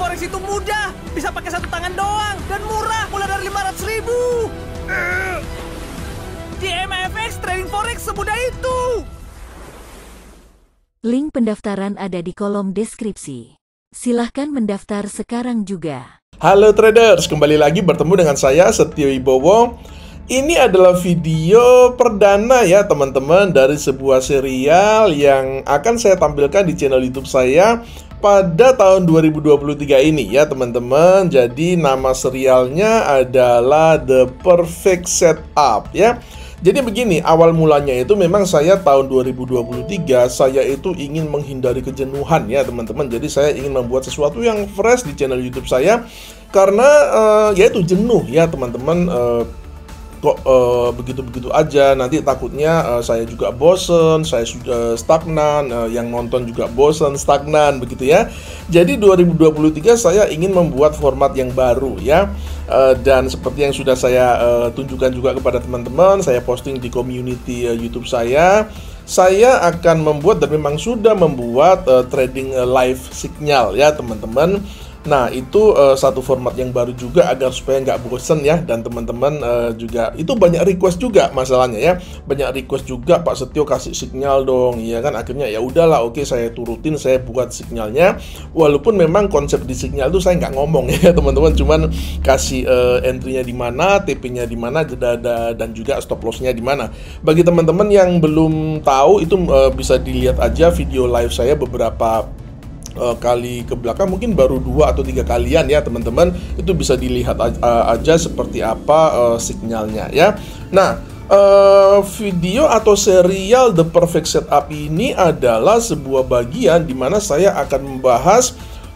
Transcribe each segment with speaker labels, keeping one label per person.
Speaker 1: forex itu mudah. Bisa pakai satu tangan doang. Dan murah, mulai dari 500 ribu. Di MFX, trading forex semudah itu. Link pendaftaran ada di kolom deskripsi. Silahkan mendaftar sekarang juga. Halo traders, kembali lagi bertemu dengan saya Setio Ibowo. Ini adalah video perdana ya teman-teman dari sebuah serial yang akan saya tampilkan di channel YouTube saya pada tahun 2023 ini ya teman-teman. Jadi nama serialnya adalah The Perfect Setup ya. Jadi begini, awal mulanya itu memang saya tahun 2023 saya itu ingin menghindari kejenuhan ya teman-teman. Jadi saya ingin membuat sesuatu yang fresh di channel YouTube saya karena uh, eh, itu jenuh ya teman-teman. Uh, kok begitu eh, begitu-begitu aja nanti takutnya uh, saya juga bosen saya sudah stagnan uh, yang nonton juga bosen stagnan begitu ya jadi 2023 saya ingin membuat format yang baru ya uh, dan seperti yang sudah saya uh, tunjukkan juga kepada teman-teman saya posting di community uh, YouTube saya saya akan membuat dan memang sudah membuat uh, trading live signal ya teman-teman Nah itu uh, satu format yang baru juga agar supaya nggak bosen ya dan teman-teman uh, juga itu banyak request juga masalahnya ya banyak request juga Pak Setio kasih sinyal dong ya kan akhirnya ya udahlah oke saya turutin saya buat sinyalnya walaupun memang konsep di sinyal itu saya nggak ngomong ya teman-teman cuman kasih uh, entry-nya di mana TP-nya di mana dan juga stop loss-nya di mana bagi teman-teman yang belum tahu itu uh, bisa dilihat aja video live saya beberapa uh, kali ke belakang mungkin baru dua atau tiga kalian ya teman-teman itu bisa dilihat aja, eh, aja seperti apa uh, eh, signalnya ya nah Uh, video atau serial The Perfect Setup ini adalah sebuah bagian di mana saya akan membahas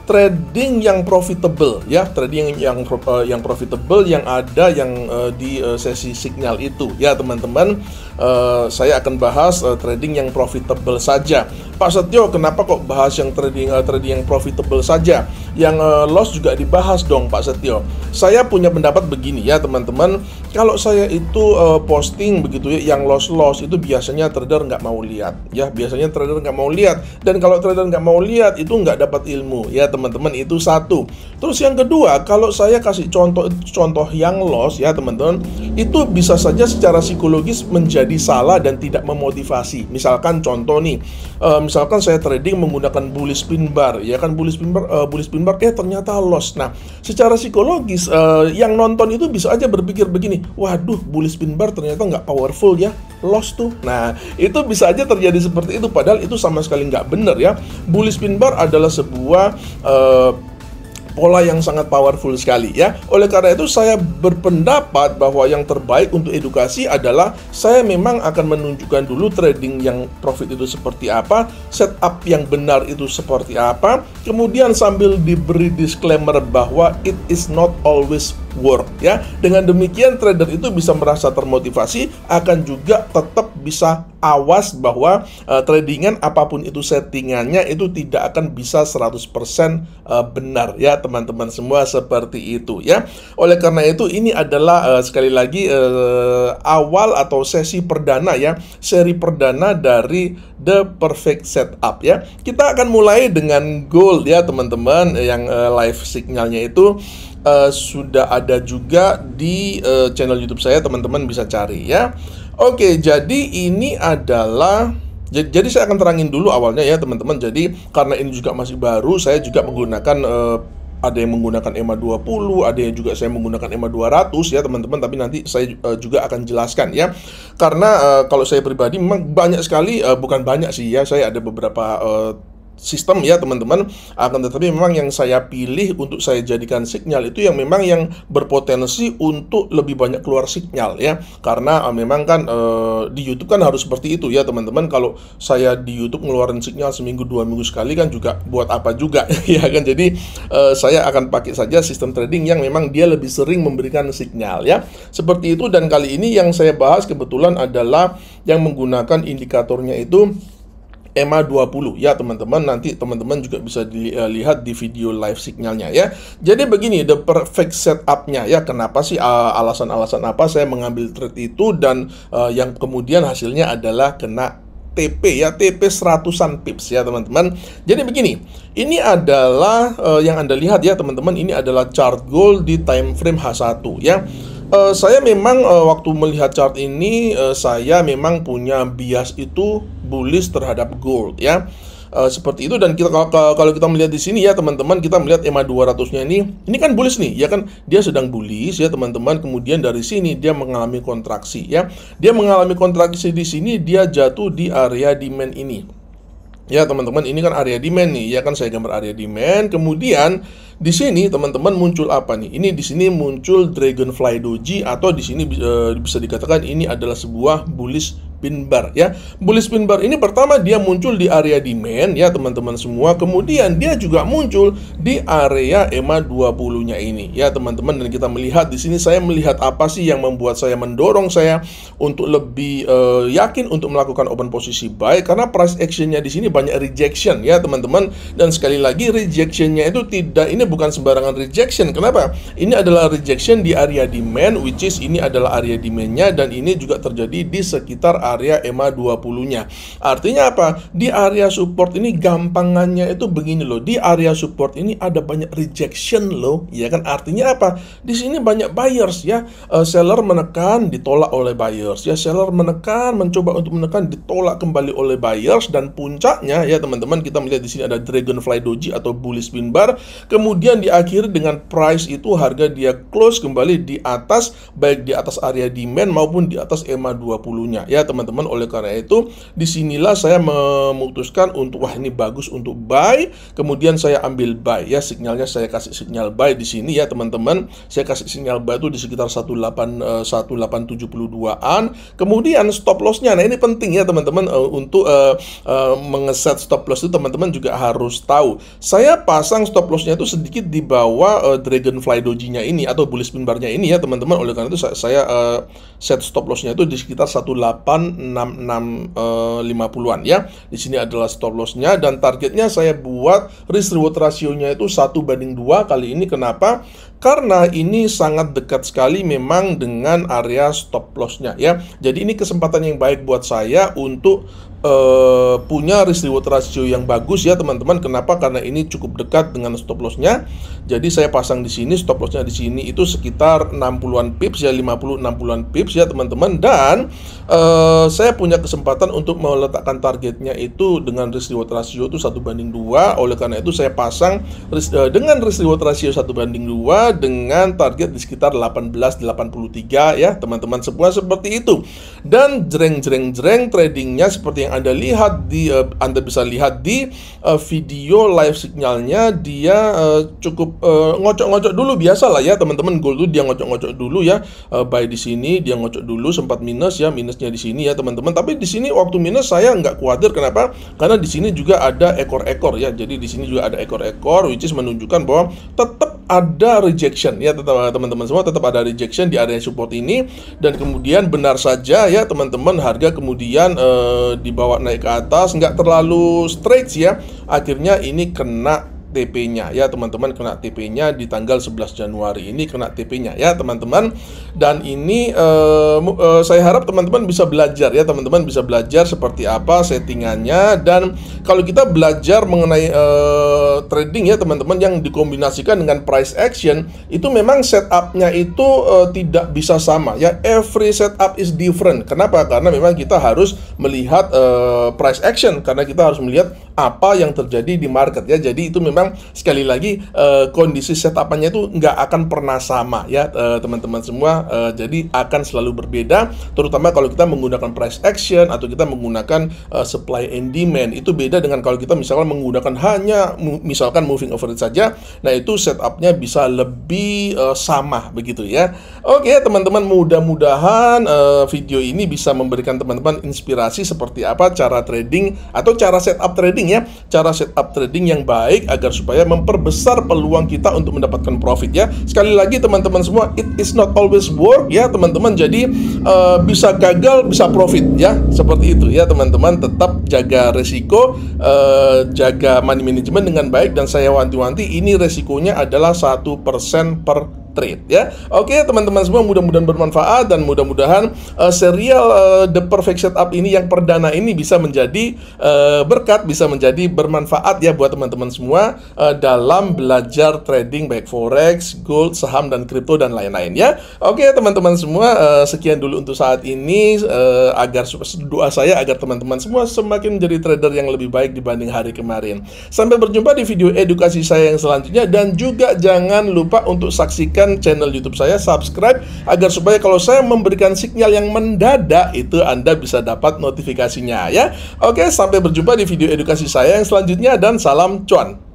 Speaker 1: trading yang profitable ya trading yang uh, yang profitable yang ada yang uh, di uh, sesi signal itu ya teman-teman uh, saya akan bahas uh, trading yang profitable saja Pak Setio kenapa kok bahas yang trading uh, trading yang profitable saja yang uh, loss juga dibahas dong Pak Setio saya punya pendapat begini ya teman-teman kalau saya itu uh, posting begitu ya yang loss loss itu biasanya trader nggak mau lihat ya biasanya trader nggak mau lihat dan kalau trader nggak mau lihat itu nggak dapat ilmu ya teman-teman itu satu terus yang kedua kalau saya kasih contoh contoh yang loss ya teman-teman itu bisa saja secara psikologis menjadi salah dan tidak memotivasi. Misalkan contoh nih, uh, misalkan saya trading menggunakan bullish pin bar, ya kan bullish pin bar, uh, bullish pin bar, eh ternyata loss. Nah, secara psikologis uh, yang nonton itu bisa aja berpikir begini, waduh bullish pin bar ternyata nggak powerful ya, loss tuh. Nah, itu bisa aja terjadi seperti itu, padahal itu sama sekali nggak benar ya. Bullish pin bar adalah sebuah uh, pola yang sangat powerful sekali ya. Oleh karena itu saya berpendapat bahwa yang terbaik untuk edukasi adalah saya memang akan menunjukkan dulu trading yang profit itu seperti apa, setup yang benar itu seperti apa, kemudian sambil diberi disclaimer bahwa it is not always work ya. Dengan demikian trader itu bisa merasa termotivasi akan juga tetap bisa awas bahwa uh, tradingan apapun itu settingannya itu tidak akan bisa 100% uh, eh, benar ya teman-teman semua seperti itu ya. Oleh karena itu ini adalah uh, sekali lagi uh, awal atau sesi perdana ya, seri perdana dari The Perfect Setup ya. Kita akan mulai dengan goal ya teman-teman yang uh, live signalnya itu uh, sudah ada juga di uh, channel YouTube saya, teman-teman bisa cari ya. Oke, jadi ini adalah jadi saya akan terangin dulu awalnya ya teman-teman. Jadi karena ini juga masih baru, saya juga menggunakan uh, ada yang menggunakan EMA 20, ada yang juga saya menggunakan EMA 200 ya teman-teman, tapi nanti saya uh, juga akan jelaskan ya. Karena uh, kalau saya pribadi memang banyak sekali uh, bukan banyak sih ya, saya ada beberapa uh, sistem ya teman-teman akan ah, tetapi memang yang saya pilih untuk saya jadikan sinyal itu yang memang yang berpotensi untuk lebih banyak keluar sinyal ya karena uh, memang kan uh, di YouTube kan harus seperti itu ya teman-teman kalau saya di YouTube ngeluarin sinyal seminggu dua minggu sekali kan juga buat apa juga ya kan jadi uh, saya akan pakai saja sistem trading yang memang dia lebih sering memberikan sinyal ya seperti itu dan kali ini yang saya bahas kebetulan adalah yang menggunakan indikatornya itu EMA 20 ya teman-teman nanti teman-teman juga bisa dilihat eh, di video live signalnya ya jadi begini the perfect setupnya ya kenapa sih eh, alasan-alasan uh, apa saya mengambil trade itu dan uh, yang kemudian hasilnya adalah kena TP ya TP seratusan pips ya teman-teman jadi begini ini adalah uh, yang anda lihat ya teman-teman ini adalah chart gold di time frame H1 ya uh, saya memang uh, waktu melihat chart ini uh, saya memang punya bias itu bullish terhadap gold ya. Uh, seperti itu dan kita kalau, kita melihat di sini ya teman-teman kita melihat EMA 200-nya ini ini kan bullish nih ya kan dia sedang bullish ya teman-teman kemudian dari sini dia mengalami kontraksi ya dia mengalami kontraksi di sini dia jatuh di area demand ini ya teman-teman ini kan area demand nih ya kan saya gambar area demand kemudian di sini teman-teman muncul apa nih? Ini di sini muncul Dragonfly Doji atau di sini eh, bisa dikatakan ini adalah sebuah bullish Pinbar ya. Bullish Pinbar ini pertama dia muncul di area demand ya teman-teman semua. Kemudian dia juga muncul di area EMA 20-nya ini ya teman-teman dan kita melihat di sini saya melihat apa sih yang membuat saya mendorong saya untuk lebih uh, yakin untuk melakukan open posisi buy karena price action-nya di sini banyak rejection ya teman-teman dan sekali lagi rejection-nya itu tidak ini bukan sembarangan rejection kenapa ini adalah rejection di area demand which is ini adalah area demand-nya dan ini juga terjadi di sekitar area area EMA 20-nya. Artinya apa? Di area support ini gampangannya itu begini loh. Di area support ini ada banyak rejection loh, ya kan? Artinya apa? Di sini banyak buyers ya. Uh, seller menekan ditolak oleh buyers. Ya seller menekan mencoba untuk menekan ditolak kembali oleh buyers dan puncaknya ya teman-teman kita melihat di sini ada Dragonfly Doji atau bullish spin bar. Kemudian diakhiri dengan price itu harga dia close kembali di atas baik di atas area demand maupun di atas EMA 20-nya. Ya teman teman-teman oleh karena itu disinilah saya memutuskan untuk wah ini bagus untuk buy kemudian saya ambil buy ya sinyalnya saya kasih sinyal buy di sini ya teman-teman saya kasih sinyal buy itu di sekitar 18 1872-an eh, kemudian stop lossnya nah ini penting ya teman-teman eh, untuk uh, uh, mengeset stop loss itu teman-teman juga harus tahu saya pasang stop lossnya itu sedikit di bawah uh, dragonfly dojinya ini atau bullish pin bar-nya ini ya teman-teman oleh karena itu saya, saya uh, set stop lossnya itu di sekitar 18 enam 6650-an eh, ya. Di sini adalah stop loss-nya dan targetnya saya buat risk reward rasionya itu 1 banding 2 kali ini kenapa? Karena ini sangat dekat sekali memang dengan area stop loss-nya ya. Jadi ini kesempatan yang baik buat saya untuk uh, punya risk reward ratio yang bagus ya teman-teman. Kenapa? Karena ini cukup dekat dengan stop lossnya. Jadi saya pasang di sini stop lossnya di sini itu sekitar 60-an pips ya 50-60-an pips ya teman-teman. Dan uh, saya punya kesempatan untuk meletakkan targetnya itu dengan risk reward ratio itu satu banding dua. Oleh karena itu saya pasang risk, uh, eh, dengan risk reward ratio satu banding dua dengan target di sekitar 18.83 ya teman-teman semua seperti itu. Dan jreng jreng jreng tradingnya seperti yang anda lihat di uh, Anda bisa lihat di uh, video live signalnya dia uh, cukup ngocok ngocok-ngocok dulu biasa lah ya teman-teman gold tuh dia ngocok-ngocok dulu ya uh, buy di sini dia ngocok dulu sempat minus ya minusnya di sini ya teman-teman tapi di sini waktu minus saya nggak khawatir kenapa karena di sini juga ada ekor-ekor ya jadi di sini juga ada ekor-ekor which is menunjukkan bahwa tetap ada rejection ya teman-teman semua tetap ada rejection di area support ini dan kemudian benar saja ya teman-teman harga kemudian eh, dibawa naik ke atas nggak terlalu straight ya akhirnya ini kena TP-nya ya teman-teman kena TP-nya di tanggal 11 Januari ini kena TP-nya ya teman-teman dan ini uh, uh, saya harap teman-teman bisa belajar ya teman-teman bisa belajar seperti apa settingannya dan kalau kita belajar mengenai uh, trading ya teman-teman yang dikombinasikan dengan price action itu memang setupnya itu uh, tidak bisa sama ya every setup is different kenapa karena memang kita harus melihat uh, price action karena kita harus melihat apa yang terjadi di market ya jadi itu memang memang sekali lagi uh, kondisi setupannya itu nggak akan pernah sama ya eh, teman-teman uh, semua. Uh, jadi akan selalu berbeda, terutama kalau kita menggunakan price action atau kita menggunakan uh, supply and demand itu beda dengan kalau kita misalkan menggunakan hanya misalkan moving average saja. Nah itu setupnya bisa lebih uh, sama begitu ya. Oke okay, teman-teman mudah-mudahan uh, video ini bisa memberikan teman-teman inspirasi seperti apa cara trading atau cara setup trading ya, cara setup trading yang baik agar supaya memperbesar peluang kita untuk mendapatkan profit ya. Sekali lagi teman-teman semua, it is not always work ya teman-teman. Jadi uh, bisa gagal bisa profit ya seperti itu ya teman-teman. Tetap jaga resiko, uh, jaga money management dengan baik dan saya wanti-wanti ini resikonya adalah satu persen per Trade ya. Oke, teman-teman semua mudah-mudahan bermanfaat dan mudah-mudahan uh, serial uh, The Perfect Setup ini yang perdana ini bisa menjadi uh, berkat, bisa menjadi bermanfaat ya buat teman-teman semua uh, dalam belajar trading baik forex, gold, saham dan kripto dan lain-lain ya. Oke, teman-teman semua uh, sekian dulu untuk saat ini uh, agar doa saya agar teman-teman semua semakin menjadi trader yang lebih baik dibanding hari kemarin. Sampai berjumpa di video edukasi saya yang selanjutnya dan juga jangan lupa untuk saksikan pastikan channel YouTube saya subscribe agar supaya kalau saya memberikan sinyal yang mendadak itu Anda bisa dapat notifikasinya ya. Oke, sampai berjumpa di video edukasi saya yang selanjutnya dan salam cuan.